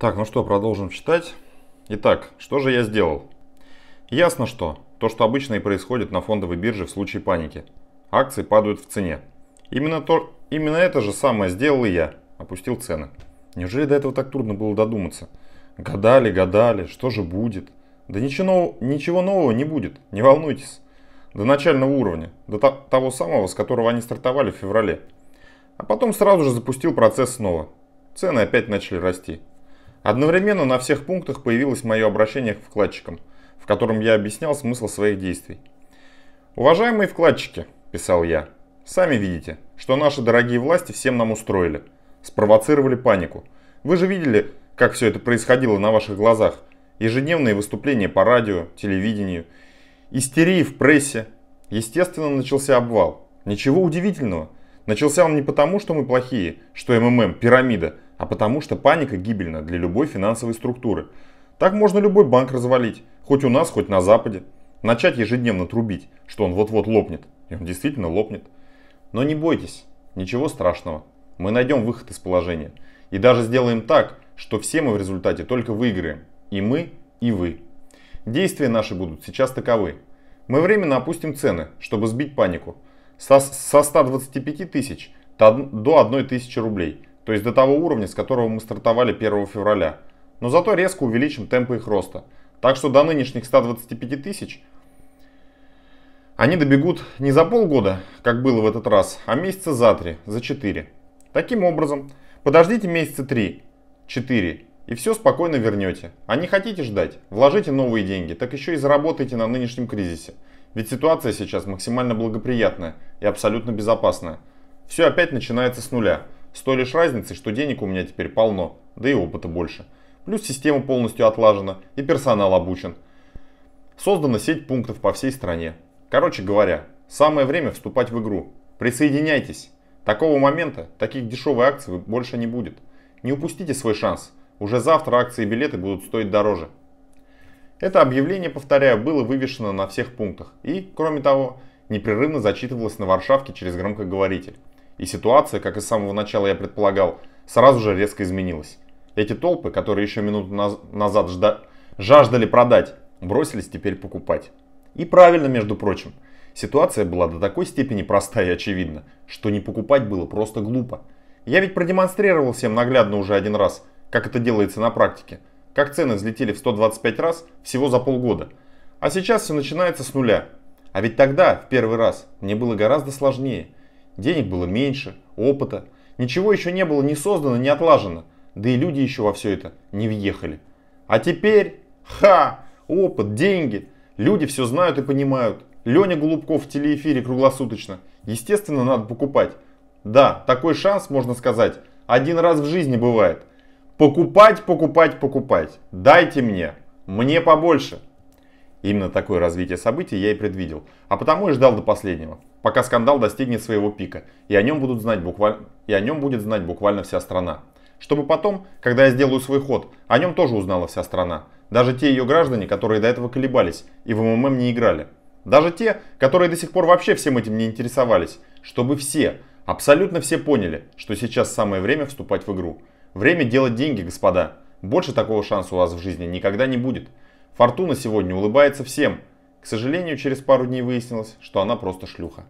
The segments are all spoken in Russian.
Так, ну что, продолжим читать. Итак, что же я сделал? Ясно, что то, что обычно и происходит на фондовой бирже в случае паники. Акции падают в цене. Именно, то, именно это же самое сделал и я. Опустил цены. Неужели до этого так трудно было додуматься? Гадали, гадали, что же будет? Да ничего, ничего нового не будет, не волнуйтесь. До начального уровня, до того самого, с которого они стартовали в феврале. А потом сразу же запустил процесс снова. Цены опять начали расти. Одновременно на всех пунктах появилось мое обращение к вкладчикам, в котором я объяснял смысл своих действий. «Уважаемые вкладчики», – писал я, – «сами видите, что наши дорогие власти всем нам устроили, спровоцировали панику. Вы же видели, как все это происходило на ваших глазах. Ежедневные выступления по радио, телевидению, истерии в прессе. Естественно, начался обвал. Ничего удивительного. Начался он не потому, что мы плохие, что МММ, пирамида – а потому что паника гибельна для любой финансовой структуры. Так можно любой банк развалить, хоть у нас, хоть на Западе. Начать ежедневно трубить, что он вот-вот лопнет. И он действительно лопнет. Но не бойтесь, ничего страшного. Мы найдем выход из положения. И даже сделаем так, что все мы в результате только выиграем. И мы, и вы. Действия наши будут сейчас таковы. Мы временно опустим цены, чтобы сбить панику. Со, со 125 тысяч до 1 тысячи рублей – то есть до того уровня, с которого мы стартовали 1 февраля. Но зато резко увеличим темпы их роста. Так что до нынешних 125 тысяч они добегут не за полгода, как было в этот раз, а месяца за три, за четыре. Таким образом, подождите месяца три, четыре, и все спокойно вернете. А не хотите ждать, вложите новые деньги, так еще и заработайте на нынешнем кризисе. Ведь ситуация сейчас максимально благоприятная и абсолютно безопасная. Все опять начинается с нуля. С той лишь разницей, что денег у меня теперь полно, да и опыта больше. Плюс система полностью отлажена и персонал обучен. Создана сеть пунктов по всей стране. Короче говоря, самое время вступать в игру. Присоединяйтесь. Такого момента таких дешевых акций больше не будет. Не упустите свой шанс. Уже завтра акции и билеты будут стоить дороже. Это объявление, повторяю, было вывешено на всех пунктах и, кроме того, непрерывно зачитывалось на Варшавке через громкоговоритель. И ситуация, как и с самого начала я предполагал, сразу же резко изменилась. Эти толпы, которые еще минуту наз назад жда жаждали продать, бросились теперь покупать. И правильно, между прочим. Ситуация была до такой степени проста и очевидна, что не покупать было просто глупо. Я ведь продемонстрировал всем наглядно уже один раз, как это делается на практике. Как цены взлетели в 125 раз всего за полгода. А сейчас все начинается с нуля. А ведь тогда, в первый раз, мне было гораздо сложнее – Денег было меньше, опыта. Ничего еще не было ни создано, ни отлажено. Да и люди еще во все это не въехали. А теперь, ха, опыт, деньги. Люди все знают и понимают. Леня Голубков в телеэфире круглосуточно. Естественно, надо покупать. Да, такой шанс, можно сказать, один раз в жизни бывает. Покупать, покупать, покупать. Дайте мне. Мне побольше. Именно такое развитие событий я и предвидел, а потому и ждал до последнего, пока скандал достигнет своего пика, и о нем, будут знать буквально, и о нем будет знать буквально вся страна. Чтобы потом, когда я сделаю свой ход, о нем тоже узнала вся страна. Даже те ее граждане, которые до этого колебались и в МММ не играли. Даже те, которые до сих пор вообще всем этим не интересовались. Чтобы все, абсолютно все поняли, что сейчас самое время вступать в игру. Время делать деньги, господа. Больше такого шанса у вас в жизни никогда не будет. Фортуна сегодня улыбается всем. К сожалению, через пару дней выяснилось, что она просто шлюха.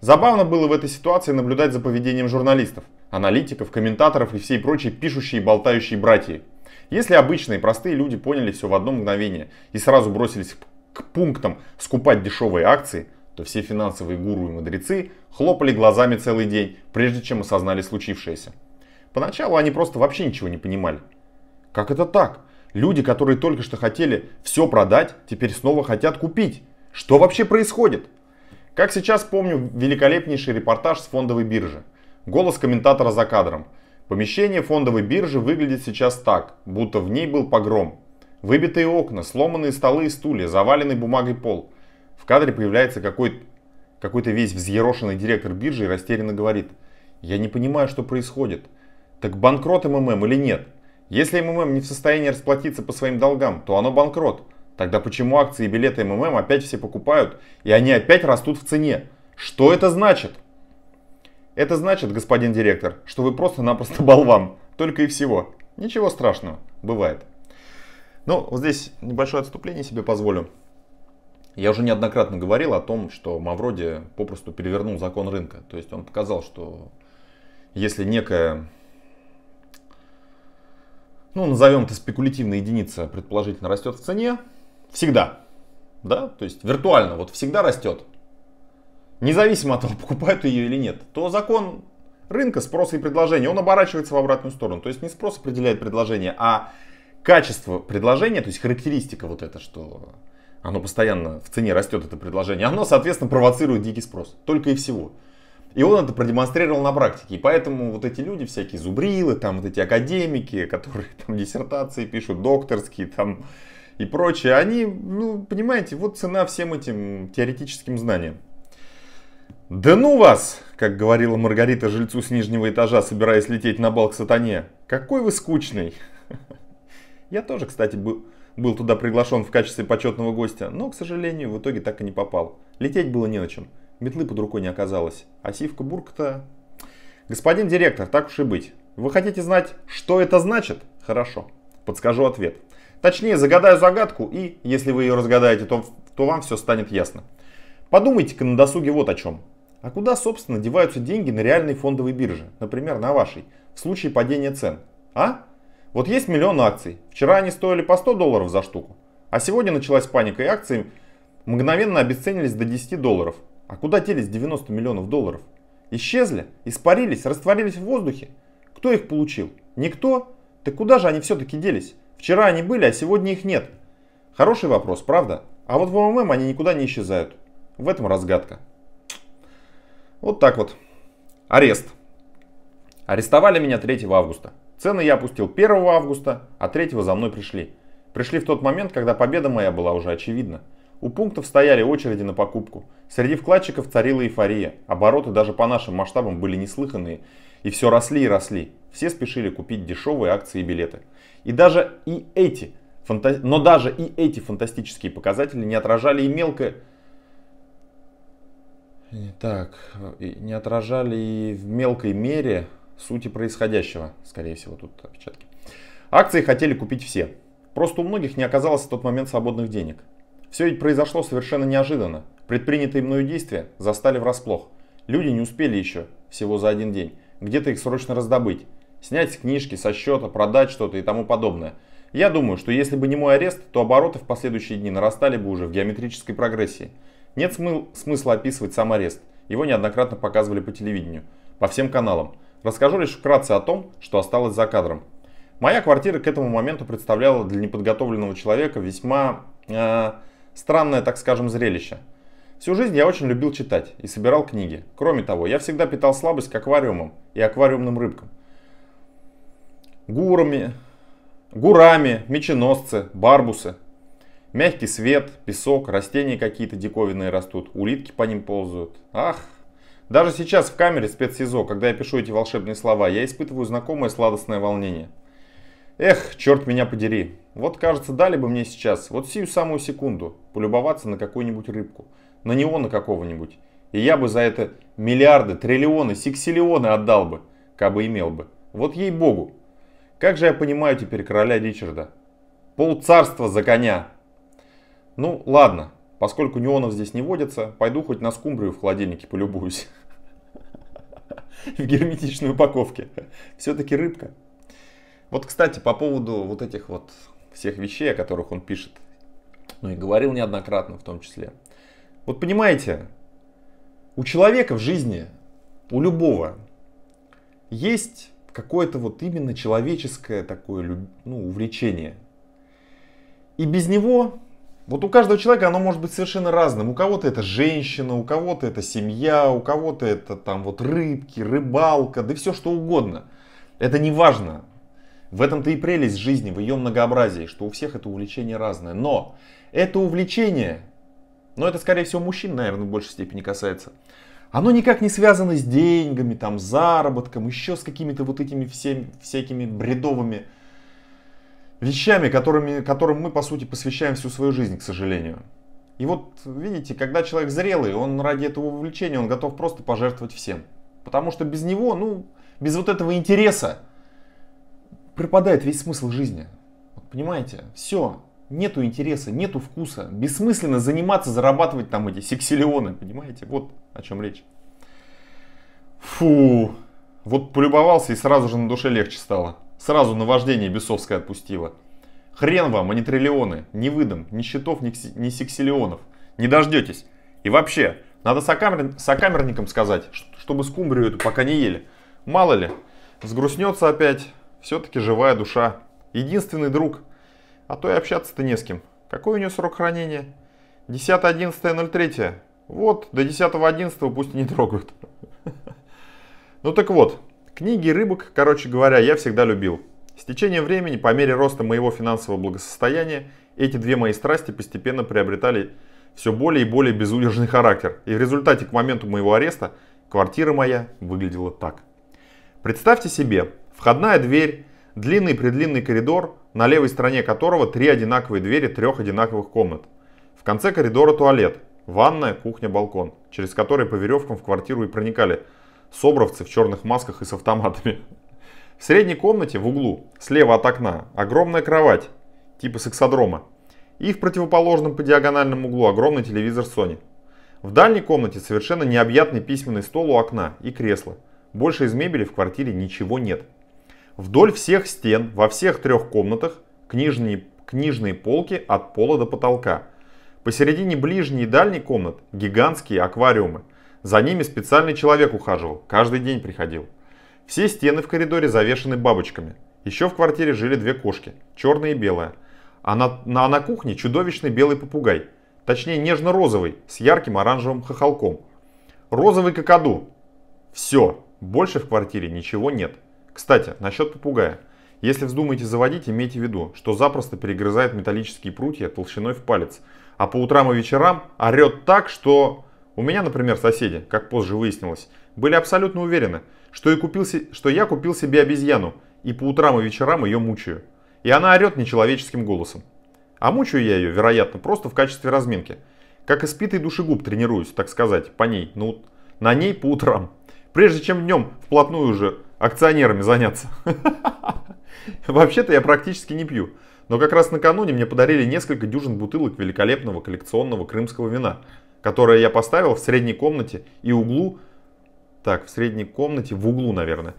Забавно было в этой ситуации наблюдать за поведением журналистов, аналитиков, комментаторов и всей прочей пишущей и болтающей братьи. Если обычные простые люди поняли все в одно мгновение и сразу бросились к пунктам скупать дешевые акции, то все финансовые гуру и мудрецы хлопали глазами целый день, прежде чем осознали случившееся. Поначалу они просто вообще ничего не понимали. Как это так? Люди, которые только что хотели все продать, теперь снова хотят купить. Что вообще происходит? Как сейчас помню великолепнейший репортаж с фондовой биржи. Голос комментатора за кадром. Помещение фондовой биржи выглядит сейчас так, будто в ней был погром. Выбитые окна, сломанные столы и стулья, заваленный бумагой пол. В кадре появляется какой-то какой весь взъерошенный директор биржи и растерянно говорит. Я не понимаю, что происходит. Так банкрот МММ или нет? Если МММ не в состоянии расплатиться по своим долгам, то оно банкрот. Тогда почему акции и билеты МММ опять все покупают, и они опять растут в цене? Что это значит? Это значит, господин директор, что вы просто-напросто болван. Только и всего. Ничего страшного. Бывает. Ну, вот здесь небольшое отступление себе позволю. Я уже неоднократно говорил о том, что Мавроди попросту перевернул закон рынка. То есть он показал, что если некая ну, назовем это спекулятивная единица, предположительно растет в цене, всегда, да, то есть виртуально, вот всегда растет, независимо от того, покупают ее или нет, то закон рынка, спроса и предложения, он оборачивается в обратную сторону. То есть не спрос определяет предложение, а качество предложения, то есть характеристика вот это, что оно постоянно в цене растет, это предложение, оно, соответственно, провоцирует дикий спрос. Только и всего. И он это продемонстрировал на практике. И поэтому вот эти люди, всякие зубрилы, там вот эти академики, которые там диссертации пишут, докторские там и прочее, они, ну, понимаете, вот цена всем этим теоретическим знаниям. «Да ну вас!» — как говорила Маргарита жильцу с нижнего этажа, собираясь лететь на бал к сатане. «Какой вы скучный!» Я тоже, кстати, был, был туда приглашен в качестве почетного гостя, но, к сожалению, в итоге так и не попал. Лететь было не на чем метлы под рукой не оказалось. А сивка буркта... Господин директор, так уж и быть. Вы хотите знать, что это значит? Хорошо. Подскажу ответ. Точнее, загадаю загадку, и если вы ее разгадаете, то, то вам все станет ясно. Подумайте-ка на досуге вот о чем. А куда, собственно, деваются деньги на реальной фондовой бирже, например, на вашей, в случае падения цен? А? Вот есть миллион акций. Вчера они стоили по 100 долларов за штуку. А сегодня началась паника, и акции мгновенно обесценились до 10 долларов. А куда делись 90 миллионов долларов? Исчезли? Испарились? Растворились в воздухе? Кто их получил? Никто? Так куда же они все-таки делись? Вчера они были, а сегодня их нет. Хороший вопрос, правда? А вот в МММ они никуда не исчезают. В этом разгадка. Вот так вот. Арест. Арестовали меня 3 августа. Цены я опустил 1 августа, а 3 за мной пришли. Пришли в тот момент, когда победа моя была уже очевидна. У пунктов стояли очереди на покупку. Среди вкладчиков царила эйфория. Обороты даже по нашим масштабам были неслыханные. И все росли и росли. Все спешили купить дешевые акции и билеты. И даже и эти, фанта... но даже и эти фантастические показатели не отражали и мелкое... Так, э, не отражали и в мелкой мере сути происходящего, скорее всего, тут опечатки. Акции хотели купить все. Просто у многих не оказалось в тот момент свободных денег. Все ведь произошло совершенно неожиданно. Предпринятые мною действия застали врасплох. Люди не успели еще, всего за один день, где-то их срочно раздобыть. Снять с книжки, со счета, продать что-то и тому подобное. Я думаю, что если бы не мой арест, то обороты в последующие дни нарастали бы уже в геометрической прогрессии. Нет смы смысла описывать сам арест. Его неоднократно показывали по телевидению, по всем каналам. Расскажу лишь вкратце о том, что осталось за кадром. Моя квартира к этому моменту представляла для неподготовленного человека весьма... Э Странное, так скажем, зрелище. Всю жизнь я очень любил читать и собирал книги. Кроме того, я всегда питал слабость к аквариумам и аквариумным рыбкам. Гурами, гурами, меченосцы, барбусы. Мягкий свет, песок, растения какие-то диковинные растут, улитки по ним ползают. Ах! Даже сейчас в камере спецсизо, когда я пишу эти волшебные слова, я испытываю знакомое сладостное волнение – Эх, черт меня подери. Вот, кажется, дали бы мне сейчас, вот сию самую секунду, полюбоваться на какую-нибудь рыбку. На него, на какого-нибудь. И я бы за это миллиарды, триллионы, сексиллионы отдал бы, кабы имел бы. Вот ей-богу. Как же я понимаю теперь короля Ричарда? Пол царства за коня. Ну, ладно. Поскольку неонов здесь не водится, пойду хоть на скумбрию в холодильнике полюбуюсь. В герметичной упаковке. Все-таки рыбка. Вот, кстати, по поводу вот этих вот всех вещей, о которых он пишет, ну и говорил неоднократно в том числе. Вот понимаете, у человека в жизни, у любого, есть какое-то вот именно человеческое такое ну, увлечение. И без него, вот у каждого человека оно может быть совершенно разным. У кого-то это женщина, у кого-то это семья, у кого-то это там вот рыбки, рыбалка, да все что угодно. Это не важно. В этом-то и прелесть жизни, в ее многообразии, что у всех это увлечение разное. Но это увлечение, но это скорее всего мужчин, наверное, в большей степени касается, оно никак не связано с деньгами, там, заработком, еще с какими-то вот этими всем, всякими бредовыми вещами, которыми, которым мы, по сути, посвящаем всю свою жизнь, к сожалению. И вот, видите, когда человек зрелый, он ради этого увлечения, он готов просто пожертвовать всем. Потому что без него, ну, без вот этого интереса, пропадает весь смысл жизни. Понимаете? Все. Нету интереса, нету вкуса. Бессмысленно заниматься, зарабатывать там эти сексиллионы. Понимаете? Вот о чем речь. Фу. Вот полюбовался и сразу же на душе легче стало. Сразу наваждение бесовское отпустило. Хрен вам, а не триллионы, ни выдам, ни счетов, ни, ни сексиллионов. Не дождетесь. И вообще, надо сокамер... сокамерникам сказать, чтобы скумбрию эту пока не ели. Мало ли, сгрустнется опять, все-таки живая душа. Единственный друг. А то и общаться-то не с кем. Какой у нее срок хранения? 10.11.03. Вот, до 10.11 пусть не трогают. Ну так вот, книги рыбок, короче говоря, я всегда любил. С течением времени, по мере роста моего финансового благосостояния, эти две мои страсти постепенно приобретали все более и более безудержный характер. И в результате к моменту моего ареста квартира моя выглядела так. Представьте себе, Входная дверь, длинный-предлинный коридор, на левой стороне которого три одинаковые двери трех одинаковых комнат. В конце коридора туалет, ванная, кухня, балкон, через который по веревкам в квартиру и проникали собровцы в черных масках и с автоматами. В средней комнате в углу, слева от окна, огромная кровать, типа сексодрома. И в противоположном по диагональному углу огромный телевизор Sony. В дальней комнате совершенно необъятный письменный стол у окна и кресло. Больше из мебели в квартире ничего нет. Вдоль всех стен, во всех трех комнатах, книжные, книжные полки от пола до потолка. Посередине ближней и дальней комнат гигантские аквариумы. За ними специальный человек ухаживал, каждый день приходил. Все стены в коридоре завешены бабочками. Еще в квартире жили две кошки, черная и белая. А на, на, на кухне чудовищный белый попугай, точнее нежно-розовый, с ярким оранжевым хохолком. Розовый какаду. Все, больше в квартире ничего нет. Кстати, насчет попугая. Если вздумаете заводить, имейте в виду, что запросто перегрызает металлические прутья толщиной в палец, а по утрам и вечерам орет так, что... У меня, например, соседи, как позже выяснилось, были абсолютно уверены, что, и купил, что я купил себе обезьяну, и по утрам и вечерам ее мучаю. И она орет нечеловеческим голосом. А мучаю я ее, вероятно, просто в качестве разминки. Как испитый душегуб тренируюсь, так сказать, по ней, ну, на ней по утрам. Прежде чем днем вплотную уже акционерами заняться. Вообще-то я практически не пью. Но как раз накануне мне подарили несколько дюжин бутылок великолепного коллекционного крымского вина, которое я поставил в средней комнате и углу... Так, в средней комнате, в углу, наверное.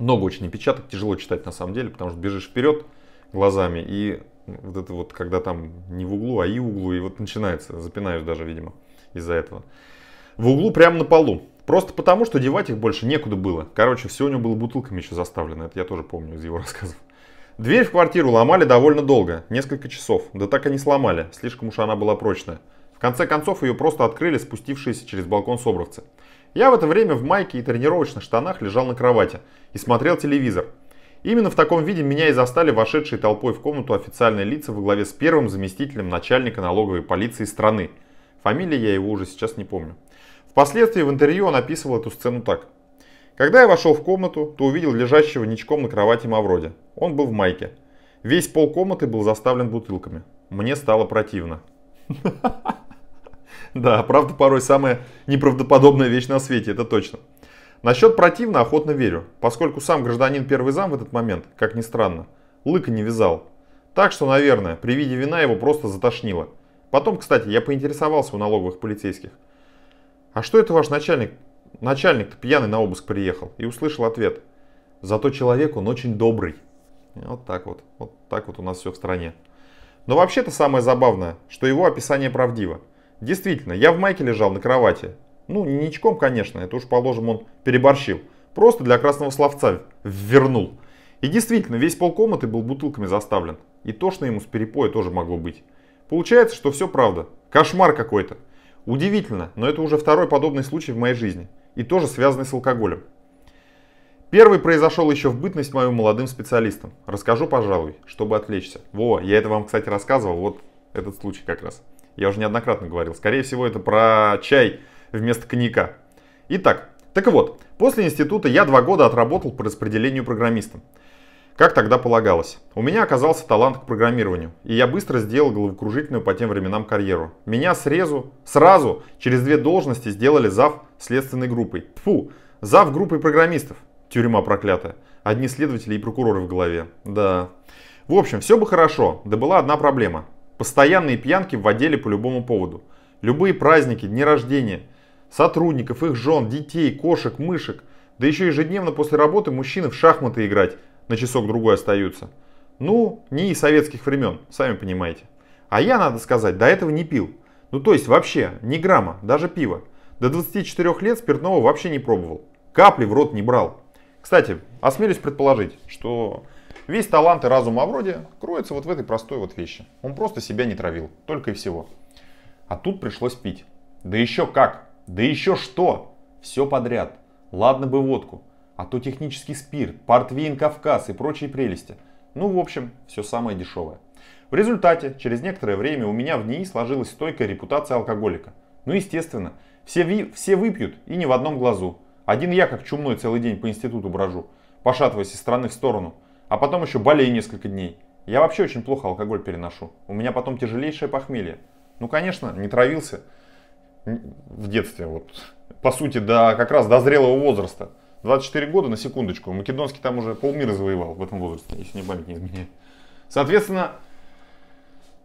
Много очень опечаток, тяжело читать на самом деле, потому что бежишь вперед глазами и вот это вот, когда там не в углу, а и в углу, и вот начинается, запинаюсь даже, видимо, из-за этого. В углу прямо на полу. Просто потому, что девать их больше некуда было. Короче, все у него было бутылками еще заставлено. Это я тоже помню из его рассказов. Дверь в квартиру ломали довольно долго, несколько часов. Да так и не сломали, слишком уж она была прочная. В конце концов ее просто открыли спустившиеся через балкон собровцы. Я в это время в майке и тренировочных штанах лежал на кровати и смотрел телевизор. Именно в таком виде меня и застали вошедшие толпой в комнату официальные лица во главе с первым заместителем начальника налоговой полиции страны. Фамилия я его уже сейчас не помню. Впоследствии в интервью он описывал эту сцену так. Когда я вошел в комнату, то увидел лежащего ничком на кровати Мавроди. Он был в майке. Весь пол комнаты был заставлен бутылками. Мне стало противно. Да, правда порой самая неправдоподобная вещь на свете, это точно. Насчет противно охотно верю, поскольку сам гражданин первый зам в этот момент, как ни странно, лыка не вязал. Так что, наверное, при виде вина его просто затошнило. Потом, кстати, я поинтересовался у налоговых полицейских – «А что это ваш начальник? начальник пьяный на обыск приехал». И услышал ответ. «Зато человек он очень добрый». Вот так вот. Вот так вот у нас все в стране. Но вообще-то самое забавное, что его описание правдиво. Действительно, я в майке лежал на кровати. Ну, не ничком, конечно, это уж положим он переборщил. Просто для красного словца ввернул. И действительно, весь полкомнаты был бутылками заставлен. И тошно ему с перепоя тоже могло быть. Получается, что все правда. Кошмар какой-то. Удивительно, но это уже второй подобный случай в моей жизни, и тоже связанный с алкоголем. Первый произошел еще в бытность моим молодым специалистом. Расскажу, пожалуй, чтобы отвлечься. Во, я это вам, кстати, рассказывал, вот этот случай как раз. Я уже неоднократно говорил. Скорее всего, это про чай вместо коньяка. Итак, так вот, после института я два года отработал по распределению программистом. Как тогда полагалось? У меня оказался талант к программированию, и я быстро сделал головокружительную по тем временам карьеру. Меня срезу, сразу через две должности сделали зав следственной группой. Фу, зав группой программистов. Тюрьма проклятая. Одни следователи и прокуроры в голове. Да. В общем, все бы хорошо, да была одна проблема. Постоянные пьянки в отделе по любому поводу. Любые праздники, дни рождения, сотрудников, их жен, детей, кошек, мышек. Да еще ежедневно после работы мужчины в шахматы играть – на часок-другой остаются. Ну, не из советских времен, сами понимаете. А я, надо сказать, до этого не пил. Ну то есть вообще, ни грамма, даже пива. До 24 лет спиртного вообще не пробовал. Капли в рот не брал. Кстати, осмелюсь предположить, что весь талант и разум Авроди кроется вот в этой простой вот вещи. Он просто себя не травил, только и всего. А тут пришлось пить. Да еще как, да еще что, все подряд. Ладно бы водку, а то технический спирт, портвейн Кавказ и прочие прелести. Ну, в общем, все самое дешевое. В результате, через некоторое время у меня в ней сложилась стойкая репутация алкоголика. Ну, естественно, все, ви... все выпьют и не в одном глазу. Один я, как чумной, целый день по институту брожу, пошатываясь из стороны в сторону. А потом еще болею несколько дней. Я вообще очень плохо алкоголь переношу. У меня потом тяжелейшее похмелье. Ну, конечно, не травился в детстве, вот, по сути, да, как раз до зрелого возраста. 24 года, на секундочку. Македонский там уже полмира завоевал в этом возрасте, если не память не изменяет. Соответственно,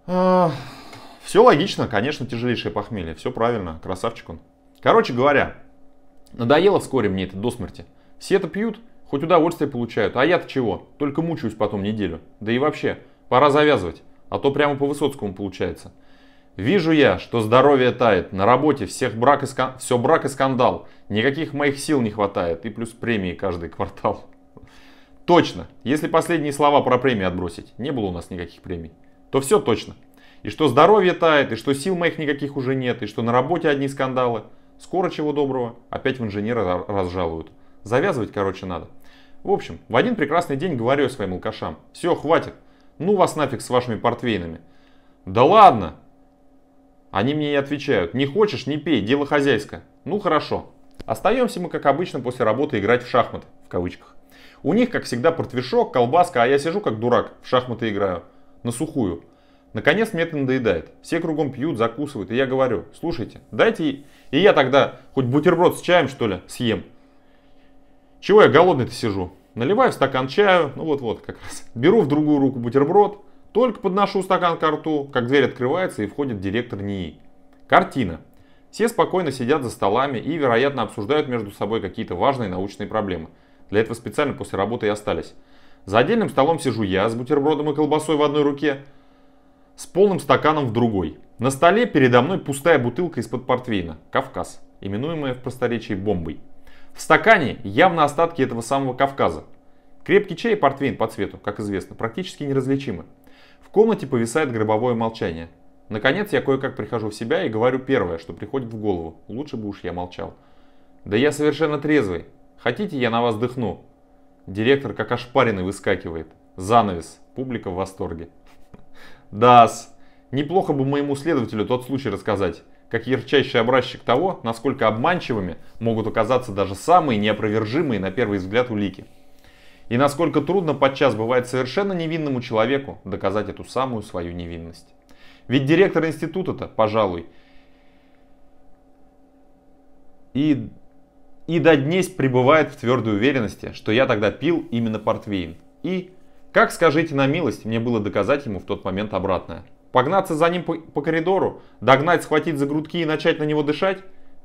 э, все логично, конечно, тяжелейшее похмелье. Все правильно, красавчик он. Короче говоря, надоело вскоре мне это до смерти. Все это пьют, хоть удовольствие получают. А я-то чего? Только мучаюсь потом неделю. Да и вообще, пора завязывать. А то прямо по Высоцкому получается. Вижу я, что здоровье тает, на работе всех брак и скан... все брак и скандал, никаких моих сил не хватает и плюс премии каждый квартал. Точно, если последние слова про премии отбросить, не было у нас никаких премий, то все точно. И что здоровье тает, и что сил моих никаких уже нет, и что на работе одни скандалы. Скоро чего доброго, опять в инженера разжалуют. Завязывать, короче, надо. В общем, в один прекрасный день говорю своим алкашам, все, хватит, ну вас нафиг с вашими портвейнами. Да ладно, они мне и отвечают, не хочешь, не пей, дело хозяйское. Ну хорошо. Остаемся мы, как обычно, после работы играть в шахматы, в кавычках. У них, как всегда, портвершок, колбаска, а я сижу как дурак, в шахматы играю. На сухую. Наконец мне это надоедает. Все кругом пьют, закусывают, и я говорю, слушайте, дайте и я тогда хоть бутерброд с чаем, что ли, съем. Чего я голодный-то сижу? Наливаю стакан чаю, ну вот-вот как раз. Беру в другую руку бутерброд, только подношу стакан к рту, как дверь открывается и входит директор НИИ. Картина. Все спокойно сидят за столами и, вероятно, обсуждают между собой какие-то важные научные проблемы. Для этого специально после работы и остались. За отдельным столом сижу я с бутербродом и колбасой в одной руке, с полным стаканом в другой. На столе передо мной пустая бутылка из-под портвейна «Кавказ», именуемая в просторечии «бомбой». В стакане явно остатки этого самого Кавказа. Крепкий чай и портвейн по цвету, как известно, практически неразличимы комнате повисает гробовое молчание. Наконец я кое-как прихожу в себя и говорю первое, что приходит в голову. Лучше бы уж я молчал. Да я совершенно трезвый. Хотите, я на вас дыхну? Директор как ошпаренный выскакивает. Занавес. Публика в восторге. Дас. Неплохо бы моему следователю тот случай рассказать, как ярчайший образчик того, насколько обманчивыми могут оказаться даже самые неопровержимые на первый взгляд улики. И насколько трудно подчас бывает совершенно невинному человеку доказать эту самую свою невинность. Ведь директор института-то, пожалуй, и, и до днесь пребывает в твердой уверенности, что я тогда пил именно портвейн. И, как скажите на милость, мне было доказать ему в тот момент обратное. Погнаться за ним по, по коридору, догнать, схватить за грудки и начать на него дышать?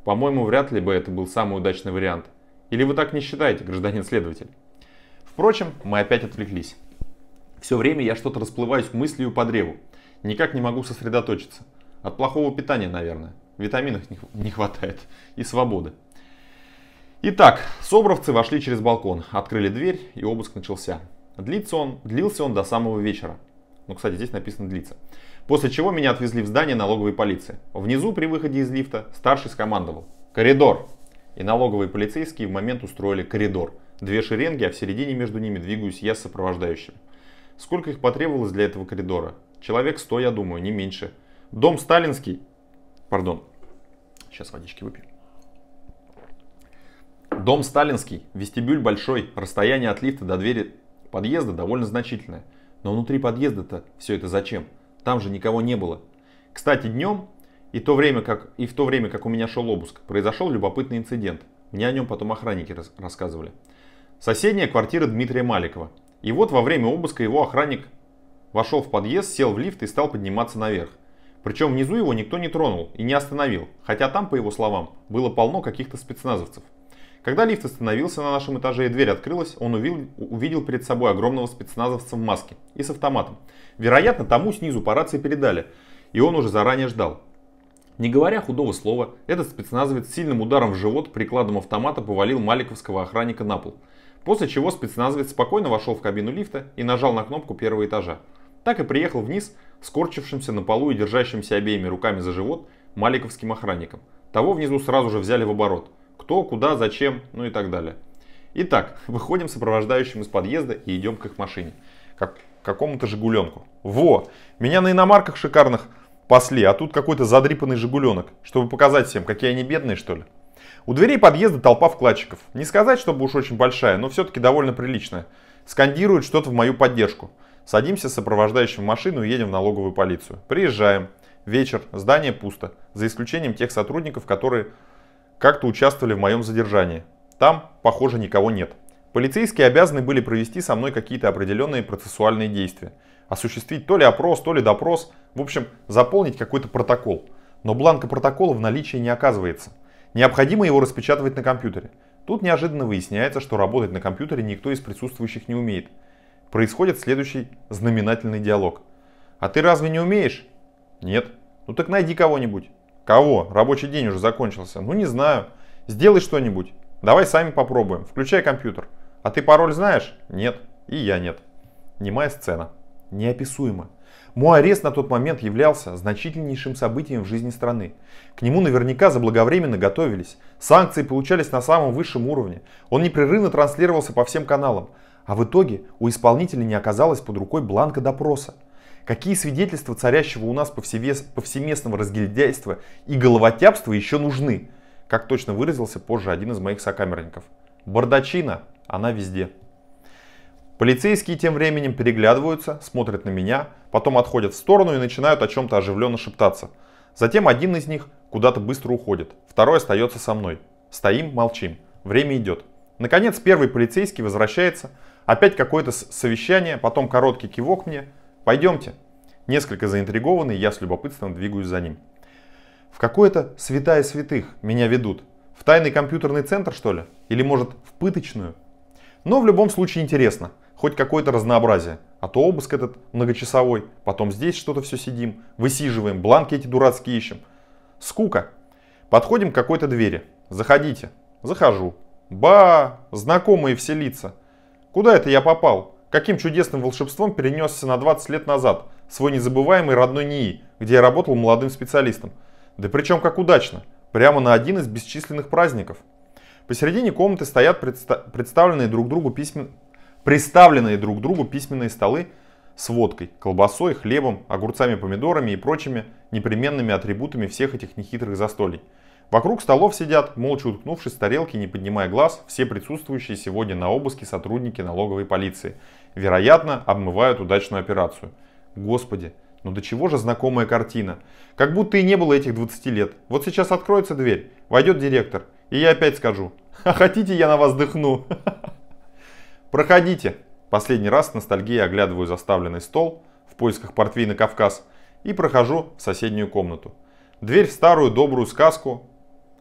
По-моему, вряд ли бы это был самый удачный вариант. Или вы так не считаете, гражданин следователь? Впрочем, мы опять отвлеклись. Все время я что-то расплываюсь мыслью по древу. Никак не могу сосредоточиться. От плохого питания, наверное. Витаминов не хватает. И свободы. Итак, собровцы вошли через балкон, открыли дверь и обыск начался. Длится он, длился он до самого вечера. Ну, кстати, здесь написано «длится». После чего меня отвезли в здание налоговой полиции. Внизу при выходе из лифта старший скомандовал «Коридор!» И налоговые полицейские в момент устроили коридор – две шеренги, а в середине между ними двигаюсь я с сопровождающим. Сколько их потребовалось для этого коридора? Человек 100, я думаю, не меньше. Дом сталинский. Пардон. Сейчас водички выпью. Дом сталинский, вестибюль большой, расстояние от лифта до двери подъезда довольно значительное. Но внутри подъезда-то все это зачем? Там же никого не было. Кстати, днем и, то время, как, и в то время, как у меня шел обыск, произошел любопытный инцидент. Мне о нем потом охранники рассказывали. Соседняя квартира Дмитрия Маликова. И вот во время обыска его охранник вошел в подъезд, сел в лифт и стал подниматься наверх. Причем внизу его никто не тронул и не остановил, хотя там, по его словам, было полно каких-то спецназовцев. Когда лифт остановился на нашем этаже и дверь открылась, он увидел, увидел перед собой огромного спецназовца в маске и с автоматом. Вероятно, тому снизу по рации передали, и он уже заранее ждал. Не говоря худого слова, этот спецназовец сильным ударом в живот прикладом автомата повалил маликовского охранника на пол. После чего спецназовец спокойно вошел в кабину лифта и нажал на кнопку первого этажа. Так и приехал вниз, скорчившимся на полу и держащимся обеими руками за живот маликовским охранником. Того внизу сразу же взяли в оборот. Кто, куда, зачем, ну и так далее. Итак, выходим сопровождающим из подъезда и идем к их машине. Как к какому-то «Жигуленку». Во! Меня на иномарках шикарных пасли, а тут какой-то задрипанный жигуленок, чтобы показать всем, какие они бедные, что ли. У дверей подъезда толпа вкладчиков. Не сказать, чтобы уж очень большая, но все-таки довольно приличная. Скандируют что-то в мою поддержку. Садимся с сопровождающим машину и едем в налоговую полицию. Приезжаем. Вечер. Здание пусто. За исключением тех сотрудников, которые как-то участвовали в моем задержании. Там, похоже, никого нет. Полицейские обязаны были провести со мной какие-то определенные процессуальные действия осуществить то ли опрос, то ли допрос, в общем, заполнить какой-то протокол. Но бланка протокола в наличии не оказывается. Необходимо его распечатывать на компьютере. Тут неожиданно выясняется, что работать на компьютере никто из присутствующих не умеет. Происходит следующий знаменательный диалог. «А ты разве не умеешь?» «Нет». «Ну так найди кого-нибудь». «Кого? Рабочий день уже закончился». «Ну не знаю». «Сделай что-нибудь». «Давай сами попробуем. Включай компьютер». «А ты пароль знаешь?» «Нет». «И я нет». Немая сцена неописуемо. Мой арест на тот момент являлся значительнейшим событием в жизни страны. К нему наверняка заблаговременно готовились. Санкции получались на самом высшем уровне. Он непрерывно транслировался по всем каналам. А в итоге у исполнителя не оказалось под рукой бланка допроса. Какие свидетельства царящего у нас повсевес... повсеместного разгильдяйства и головотяпства еще нужны? Как точно выразился позже один из моих сокамерников. Бардачина, она везде. Полицейские тем временем переглядываются, смотрят на меня, потом отходят в сторону и начинают о чем-то оживленно шептаться. Затем один из них куда-то быстро уходит, второй остается со мной. Стоим, молчим. Время идет. Наконец первый полицейский возвращается, опять какое-то совещание, потом короткий кивок мне. Пойдемте. Несколько заинтригованный, я с любопытством двигаюсь за ним. В какое-то святая святых меня ведут. В тайный компьютерный центр, что ли? Или, может, в пыточную? Но в любом случае интересно – хоть какое-то разнообразие. А то обыск этот многочасовой, потом здесь что-то все сидим, высиживаем, бланки эти дурацкие ищем. Скука. Подходим к какой-то двери. Заходите. Захожу. Ба, знакомые все лица. Куда это я попал? Каким чудесным волшебством перенесся на 20 лет назад свой незабываемый родной НИИ, где я работал молодым специалистом. Да причем как удачно, прямо на один из бесчисленных праздников. Посередине комнаты стоят предста представленные друг другу письмен приставленные друг к другу письменные столы с водкой, колбасой, хлебом, огурцами, помидорами и прочими непременными атрибутами всех этих нехитрых застолий. Вокруг столов сидят, молча уткнувшись в тарелки, не поднимая глаз, все присутствующие сегодня на обыске сотрудники налоговой полиции. Вероятно, обмывают удачную операцию. Господи, ну до чего же знакомая картина? Как будто и не было этих 20 лет. Вот сейчас откроется дверь, войдет директор, и я опять скажу, а хотите я на вас дыхну? «Проходите!» Последний раз ностальгией оглядываю заставленный стол в поисках портвейна «Кавказ» и прохожу в соседнюю комнату. Дверь в старую добрую сказку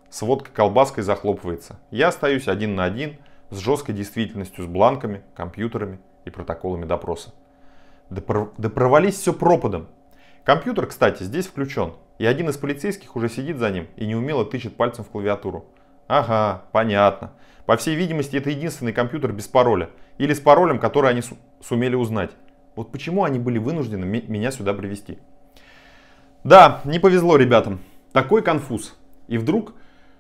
с водкой колбаской захлопывается. Я остаюсь один на один с жесткой действительностью, с бланками, компьютерами и протоколами допроса. Да, пров... да провались все пропадом. Компьютер, кстати, здесь включен, и один из полицейских уже сидит за ним и неумело тычет пальцем в клавиатуру. Ага, понятно. По всей видимости, это единственный компьютер без пароля. Или с паролем, который они сумели узнать. Вот почему они были вынуждены меня сюда привести. Да, не повезло ребятам. Такой конфуз. И вдруг...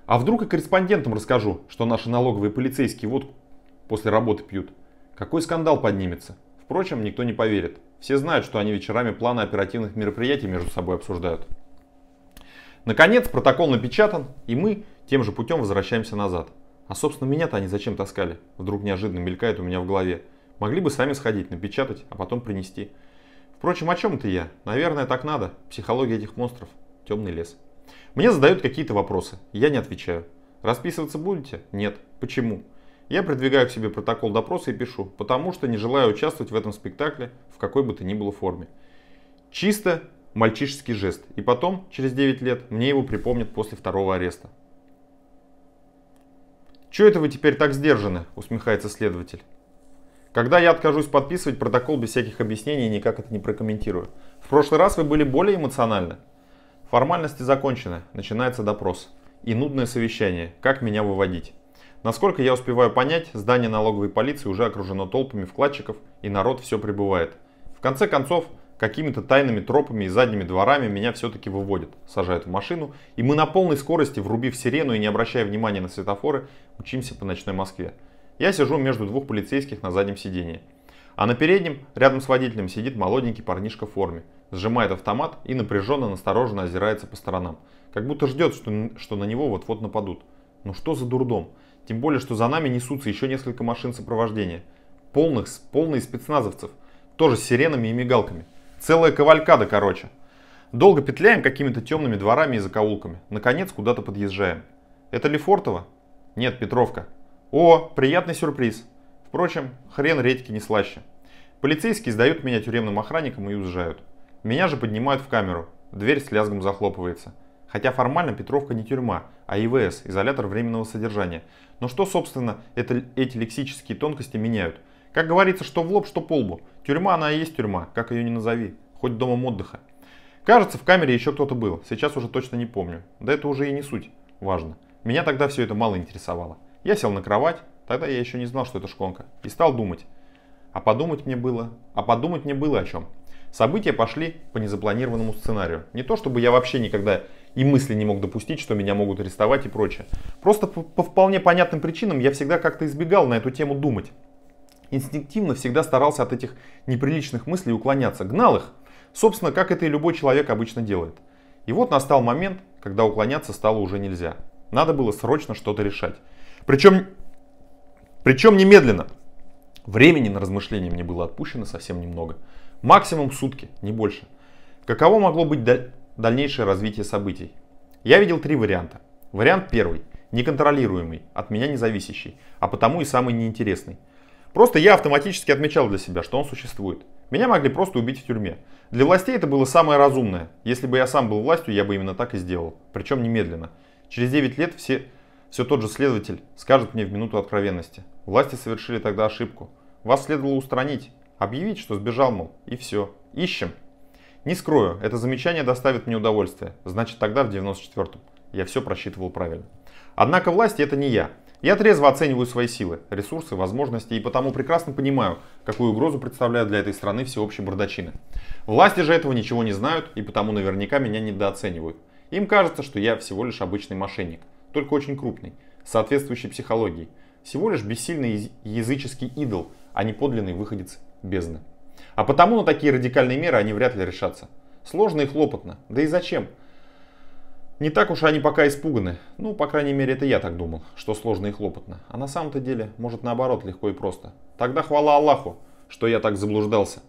А вдруг и корреспондентам расскажу, что наши налоговые полицейские водку после работы пьют. Какой скандал поднимется? Впрочем, никто не поверит. Все знают, что они вечерами планы оперативных мероприятий между собой обсуждают. Наконец, протокол напечатан, и мы тем же путем возвращаемся назад. А собственно меня-то они зачем таскали? Вдруг неожиданно мелькает у меня в голове. Могли бы сами сходить, напечатать, а потом принести. Впрочем, о чем это я? Наверное, так надо. Психология этих монстров. Темный лес. Мне задают какие-то вопросы. Я не отвечаю. Расписываться будете? Нет. Почему? Я продвигаю к себе протокол допроса и пишу, потому что не желаю участвовать в этом спектакле в какой бы то ни было форме. Чисто мальчишеский жест. И потом, через 9 лет, мне его припомнят после второго ареста. «Чего это вы теперь так сдержаны?» – усмехается следователь. «Когда я откажусь подписывать протокол без всяких объяснений и никак это не прокомментирую. В прошлый раз вы были более эмоциональны». Формальности закончены, начинается допрос. И нудное совещание, как меня выводить. Насколько я успеваю понять, здание налоговой полиции уже окружено толпами вкладчиков, и народ все прибывает. В конце концов, какими-то тайными тропами и задними дворами меня все-таки выводят, сажают в машину, и мы на полной скорости, врубив сирену и не обращая внимания на светофоры, мчимся по ночной Москве. Я сижу между двух полицейских на заднем сидении. А на переднем, рядом с водителем, сидит молоденький парнишка в форме, сжимает автомат и напряженно, настороженно озирается по сторонам, как будто ждет, что, что на него вот-вот нападут. Ну что за дурдом? Тем более, что за нами несутся еще несколько машин сопровождения. Полных, полные спецназовцев. Тоже с сиренами и мигалками. Целая кавалькада, короче. Долго петляем какими-то темными дворами и закоулками. Наконец куда-то подъезжаем. Это Лефортово? Нет, Петровка. О, приятный сюрприз. Впрочем, хрен редьки не слаще. Полицейские сдают меня тюремным охранникам и уезжают. Меня же поднимают в камеру. Дверь с лязгом захлопывается. Хотя формально Петровка не тюрьма, а ИВС, изолятор временного содержания. Но что, собственно, это, эти лексические тонкости меняют? Как говорится, что в лоб, что по лбу. Тюрьма, она и есть тюрьма, как ее не назови, хоть домом отдыха. Кажется, в камере еще кто-то был, сейчас уже точно не помню. Да это уже и не суть, важно. Меня тогда все это мало интересовало. Я сел на кровать, тогда я еще не знал, что это шконка, и стал думать. А подумать мне было, а подумать мне было о чем. События пошли по незапланированному сценарию. Не то, чтобы я вообще никогда и мысли не мог допустить, что меня могут арестовать и прочее. Просто по, по вполне понятным причинам я всегда как-то избегал на эту тему думать инстинктивно всегда старался от этих неприличных мыслей уклоняться, гнал их, собственно, как это и любой человек обычно делает. И вот настал момент, когда уклоняться стало уже нельзя. Надо было срочно что-то решать. Причем, причем немедленно. Времени на размышления мне было отпущено совсем немного. Максимум сутки, не больше. Каково могло быть дальнейшее развитие событий? Я видел три варианта. Вариант первый. Неконтролируемый, от меня независящий, а потому и самый неинтересный. Просто я автоматически отмечал для себя, что он существует. Меня могли просто убить в тюрьме. Для властей это было самое разумное. Если бы я сам был властью, я бы именно так и сделал. Причем немедленно. Через 9 лет все, все тот же следователь скажет мне в минуту откровенности. Власти совершили тогда ошибку. Вас следовало устранить. Объявить, что сбежал, мол, и все. Ищем. Не скрою, это замечание доставит мне удовольствие. Значит, тогда в 94-м я все просчитывал правильно. Однако власти это не я. Я трезво оцениваю свои силы, ресурсы, возможности и потому прекрасно понимаю, какую угрозу представляют для этой страны всеобщие бардачины. Власти же этого ничего не знают и потому наверняка меня недооценивают. Им кажется, что я всего лишь обычный мошенник, только очень крупный, соответствующий психологии, Всего лишь бессильный языческий идол, а не подлинный выходец бездны. А потому на такие радикальные меры они вряд ли решатся. Сложно и хлопотно. Да и зачем? Не так уж они пока испуганы. Ну, по крайней мере, это я так думал, что сложно и хлопотно. А на самом-то деле, может наоборот, легко и просто. Тогда хвала Аллаху, что я так заблуждался.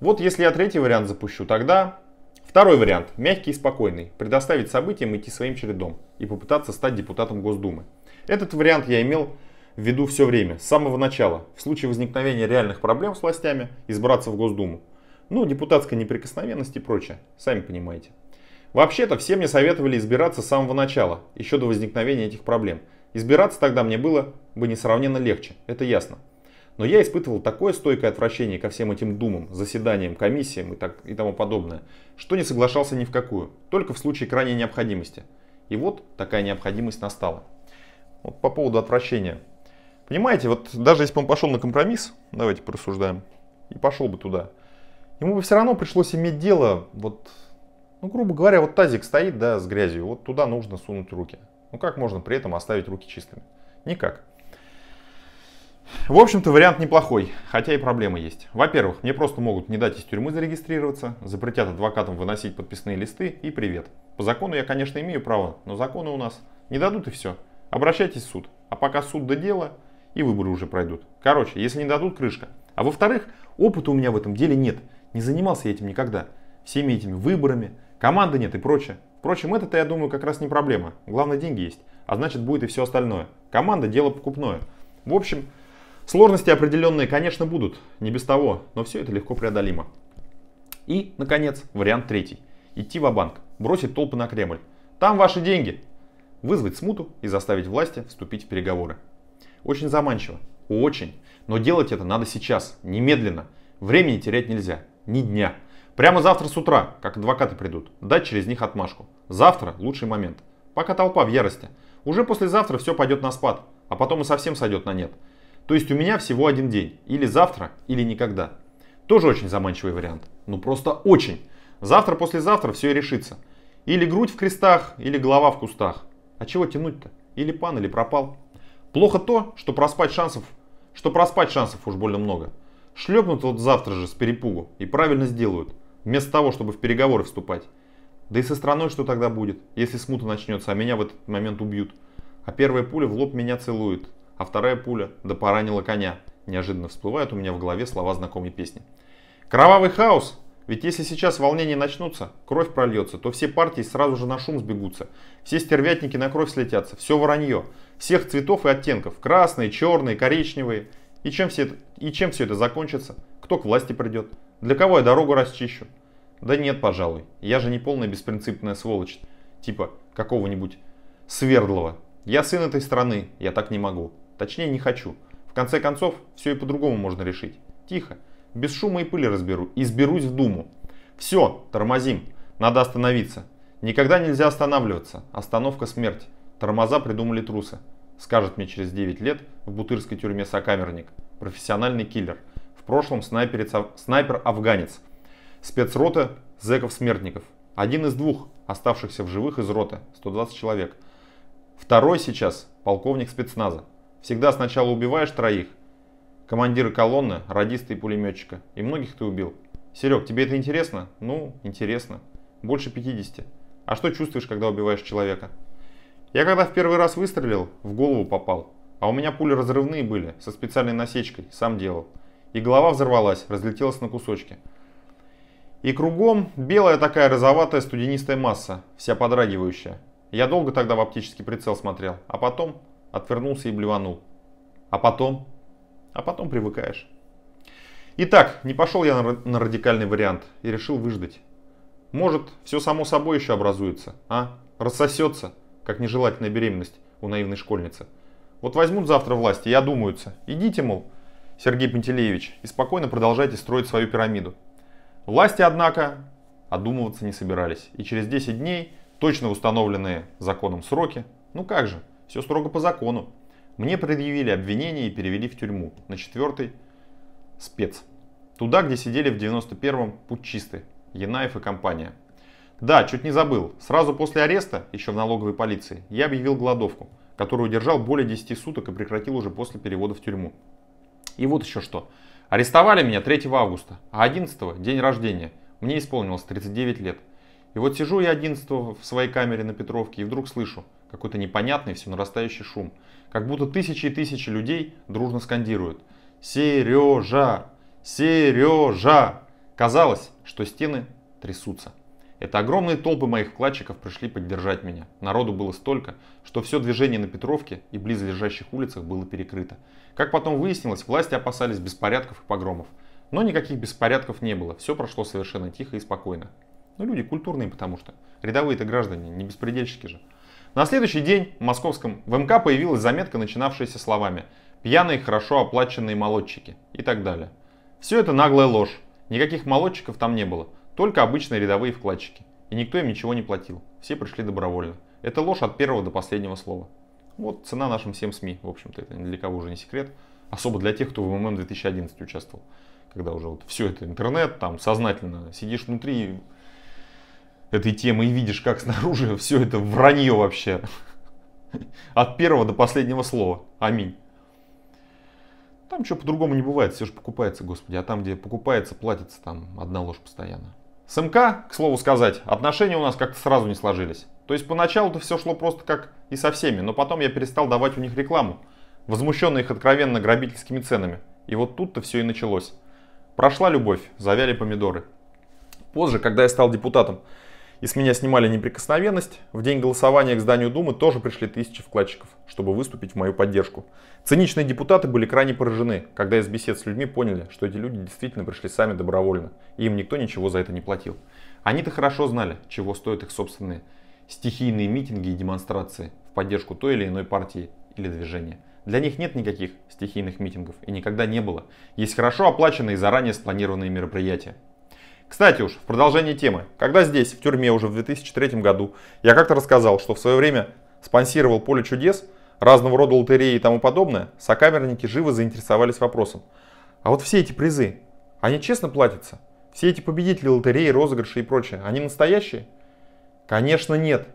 Вот если я третий вариант запущу, тогда... Второй вариант, мягкий и спокойный, предоставить событиям идти своим чередом и попытаться стать депутатом Госдумы. Этот вариант я имел в виду все время, с самого начала, в случае возникновения реальных проблем с властями, избраться в Госдуму. Ну, депутатской неприкосновенности и прочее, сами понимаете. Вообще-то все мне советовали избираться с самого начала, еще до возникновения этих проблем. Избираться тогда мне было бы несравненно легче, это ясно. Но я испытывал такое стойкое отвращение ко всем этим думам, заседаниям, комиссиям и, так, и тому подобное, что не соглашался ни в какую, только в случае крайней необходимости. И вот такая необходимость настала. Вот по поводу отвращения. Понимаете, вот даже если бы он пошел на компромисс, давайте порассуждаем, и пошел бы туда, ему бы все равно пришлось иметь дело вот ну, грубо говоря, вот тазик стоит, да, с грязью, вот туда нужно сунуть руки. Ну, как можно при этом оставить руки чистыми? Никак. В общем-то, вариант неплохой, хотя и проблемы есть. Во-первых, мне просто могут не дать из тюрьмы зарегистрироваться, запретят адвокатам выносить подписные листы и привет. По закону я, конечно, имею право, но законы у нас не дадут и все. Обращайтесь в суд. А пока суд до дела, и выборы уже пройдут. Короче, если не дадут, крышка. А во-вторых, опыта у меня в этом деле нет. Не занимался я этим никогда. Всеми этими выборами, Команды нет и прочее. Впрочем, это-то, я думаю, как раз не проблема. Главное, деньги есть. А значит, будет и все остальное. Команда – дело покупное. В общем, сложности определенные, конечно, будут. Не без того. Но все это легко преодолимо. И, наконец, вариант третий. Идти в банк бросить толпы на Кремль. Там ваши деньги. Вызвать смуту и заставить власти вступить в переговоры. Очень заманчиво. Очень. Но делать это надо сейчас, немедленно. Времени терять нельзя. Ни дня. Прямо завтра с утра, как адвокаты придут, дать через них отмашку. Завтра лучший момент. Пока толпа в ярости. Уже послезавтра все пойдет на спад, а потом и совсем сойдет на нет. То есть у меня всего один день. Или завтра, или никогда. Тоже очень заманчивый вариант. Ну просто очень. Завтра-послезавтра все и решится. Или грудь в крестах, или голова в кустах. А чего тянуть-то? Или пан, или пропал. Плохо то, что проспать шансов, что проспать шансов уж больно много. Шлепнут вот завтра же с перепугу и правильно сделают вместо того, чтобы в переговоры вступать. Да и со страной что тогда будет, если смута начнется, а меня в этот момент убьют? А первая пуля в лоб меня целует, а вторая пуля да поранила коня. Неожиданно всплывают у меня в голове слова знакомой песни. Кровавый хаос! Ведь если сейчас волнения начнутся, кровь прольется, то все партии сразу же на шум сбегутся. Все стервятники на кровь слетятся, все воронье. Всех цветов и оттенков, красные, черные, коричневые. И чем все это, и чем все это закончится? Кто к власти придет? Для кого я дорогу расчищу? Да нет, пожалуй, я же не полная беспринципная сволочь, типа какого-нибудь Свердлова. Я сын этой страны, я так не могу. Точнее, не хочу. В конце концов, все и по-другому можно решить. Тихо, без шума и пыли разберу, изберусь в Думу. Все, тормозим, надо остановиться. Никогда нельзя останавливаться, остановка смерть. Тормоза придумали трусы. Скажет мне через 9 лет в бутырской тюрьме сокамерник, профессиональный киллер – прошлом снайпер-афганец спецрота, зэков-смертников. Один из двух оставшихся в живых из роты, 120 человек. Второй сейчас полковник спецназа. Всегда сначала убиваешь троих, командира колонны, радиста и пулеметчика. И многих ты убил. Серег, тебе это интересно? Ну, интересно. Больше 50. А что чувствуешь, когда убиваешь человека? Я когда в первый раз выстрелил, в голову попал. А у меня пули разрывные были, со специальной насечкой, сам делал и голова взорвалась, разлетелась на кусочки. И кругом белая такая розоватая студенистая масса, вся подрагивающая. Я долго тогда в оптический прицел смотрел, а потом отвернулся и блеванул. А потом? А потом привыкаешь. Итак, не пошел я на радикальный вариант и решил выждать. Может, все само собой еще образуется, а? Рассосется, как нежелательная беременность у наивной школьницы. Вот возьмут завтра власти и одумаются. Идите, мол, Сергей Пантелеевич, и спокойно продолжайте строить свою пирамиду. Власти, однако, одумываться не собирались, и через 10 дней, точно установленные законом сроки, ну как же, все строго по закону, мне предъявили обвинение и перевели в тюрьму, на четвертый спец. Туда, где сидели в 91-м путчисты, Янаев и компания. Да, чуть не забыл, сразу после ареста, еще в налоговой полиции, я объявил голодовку, которую держал более 10 суток и прекратил уже после перевода в тюрьму. И вот еще что. Арестовали меня 3 августа, а 11 день рождения. Мне исполнилось 39 лет. И вот сижу я 11 в своей камере на Петровке и вдруг слышу какой-то непонятный все нарастающий шум. Как будто тысячи и тысячи людей дружно скандируют. Сережа! Сережа! Казалось, что стены трясутся. Это огромные толпы моих вкладчиков пришли поддержать меня. Народу было столько, что все движение на Петровке и близлежащих улицах было перекрыто. Как потом выяснилось, власти опасались беспорядков и погромов. Но никаких беспорядков не было, все прошло совершенно тихо и спокойно. Ну, люди культурные, потому что. Рядовые-то граждане, не беспредельщики же. На следующий день в московском ВМК появилась заметка, начинавшаяся словами «пьяные, хорошо оплаченные молодчики» и так далее. Все это наглая ложь. Никаких молодчиков там не было. Только обычные рядовые вкладчики. И никто им ничего не платил. Все пришли добровольно. Это ложь от первого до последнего слова. Вот цена нашим всем СМИ, в общем-то, это ни для кого уже не секрет. Особо для тех, кто в МММ 2011 участвовал. Когда уже вот все это интернет, там сознательно сидишь внутри этой темы и видишь, как снаружи все это вранье вообще. От первого до последнего слова. Аминь. Там что по-другому не бывает, все же покупается, господи. А там, где покупается, платится, там одна ложь постоянно. С МК, к слову сказать, отношения у нас как-то сразу не сложились. То есть поначалу-то все шло просто как и со всеми, но потом я перестал давать у них рекламу, возмущенный их откровенно грабительскими ценами. И вот тут-то все и началось. Прошла любовь, завяли помидоры. Позже, когда я стал депутатом, и с меня снимали неприкосновенность. В день голосования к зданию Думы тоже пришли тысячи вкладчиков, чтобы выступить в мою поддержку. Циничные депутаты были крайне поражены, когда из бесед с людьми поняли, что эти люди действительно пришли сами добровольно, и им никто ничего за это не платил. Они-то хорошо знали, чего стоят их собственные стихийные митинги и демонстрации в поддержку той или иной партии или движения. Для них нет никаких стихийных митингов и никогда не было. Есть хорошо оплаченные и заранее спланированные мероприятия. Кстати уж, в продолжение темы, когда здесь, в тюрьме уже в 2003 году, я как-то рассказал, что в свое время спонсировал «Поле чудес», разного рода лотереи и тому подобное, сокамерники живо заинтересовались вопросом. А вот все эти призы, они честно платятся? Все эти победители лотереи, розыгрыши и прочее, они настоящие? Конечно нет.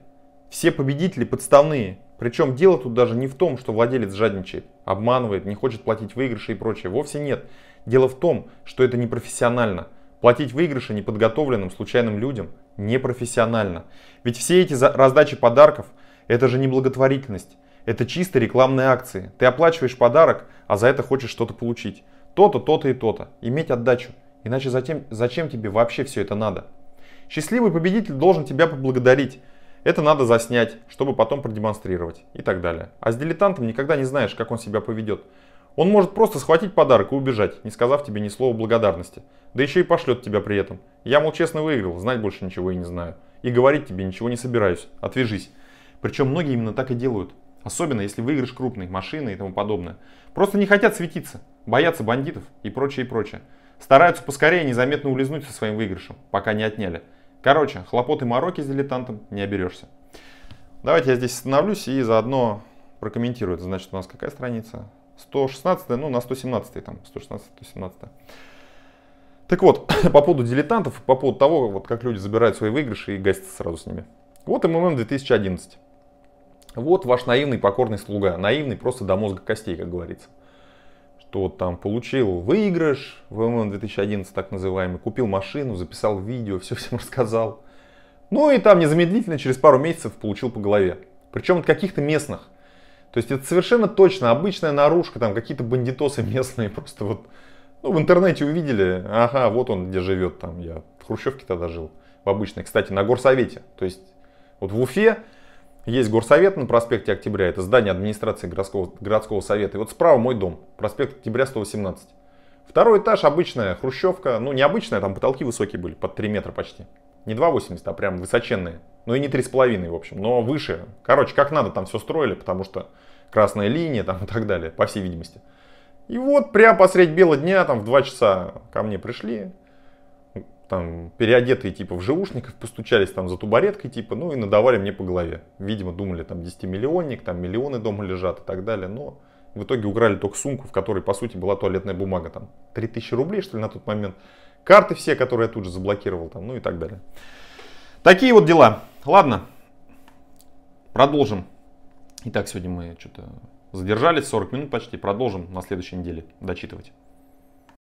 Все победители подставные. Причем дело тут даже не в том, что владелец жадничает, обманывает, не хочет платить выигрыши и прочее. Вовсе нет. Дело в том, что это непрофессионально. Платить выигрыши неподготовленным случайным людям непрофессионально. Ведь все эти раздачи подарков – это же не благотворительность. Это чисто рекламные акции. Ты оплачиваешь подарок, а за это хочешь что-то получить. То-то, то-то и то-то. Иметь отдачу. Иначе затем, зачем тебе вообще все это надо? Счастливый победитель должен тебя поблагодарить. Это надо заснять, чтобы потом продемонстрировать и так далее. А с дилетантом никогда не знаешь, как он себя поведет. Он может просто схватить подарок и убежать, не сказав тебе ни слова благодарности. Да еще и пошлет тебя при этом. Я, мол, честно выиграл, знать больше ничего и не знаю. И говорить тебе ничего не собираюсь. Отвяжись. Причем многие именно так и делают. Особенно, если выигрыш крупный, машины и тому подобное. Просто не хотят светиться, боятся бандитов и прочее, и прочее. Стараются поскорее незаметно улизнуть со своим выигрышем, пока не отняли. Короче, хлопоты мороки с дилетантом не оберешься. Давайте я здесь остановлюсь и заодно прокомментирую. Это значит, у нас какая страница? 116, ну на 117 там, 116-117. Так вот, по поводу дилетантов, по поводу того, вот как люди забирают свои выигрыши и гасятся сразу с ними. Вот МММ 2011. Вот ваш наивный покорный слуга. Наивный просто до мозга костей, как говорится. Что там получил выигрыш в МММ 2011, так называемый. Купил машину, записал видео, все всем рассказал. Ну и там незамедлительно через пару месяцев получил по голове. Причем от каких-то местных. То есть это совершенно точно обычная наружка, там какие-то бандитосы местные просто вот, ну, в интернете увидели, ага, вот он где живет там, я в Хрущевке тогда жил, в обычной, кстати, на горсовете, то есть вот в Уфе есть горсовет на проспекте Октября, это здание администрации городского, городского совета, и вот справа мой дом, проспект Октября 118. Второй этаж обычная хрущевка, ну не обычная, там потолки высокие были, под 3 метра почти. Не 2,80, а прям высоченные. Ну и не 3,5, в общем, но выше. Короче, как надо там все строили, потому что красная линия там и так далее, по всей видимости. И вот прямо посредь бела дня, там в 2 часа ко мне пришли, там переодетые типа в живушников, постучались там за тубареткой типа, ну и надавали мне по голове. Видимо, думали там 10-миллионник, там миллионы дома лежат и так далее, но в итоге украли только сумку, в которой по сути была туалетная бумага, там 3000 рублей что ли на тот момент, карты все, которые я тут же заблокировал там, ну и так далее. Такие вот дела. Ладно, продолжим. Итак, сегодня мы что-то задержались, 40 минут почти. Продолжим на следующей неделе дочитывать.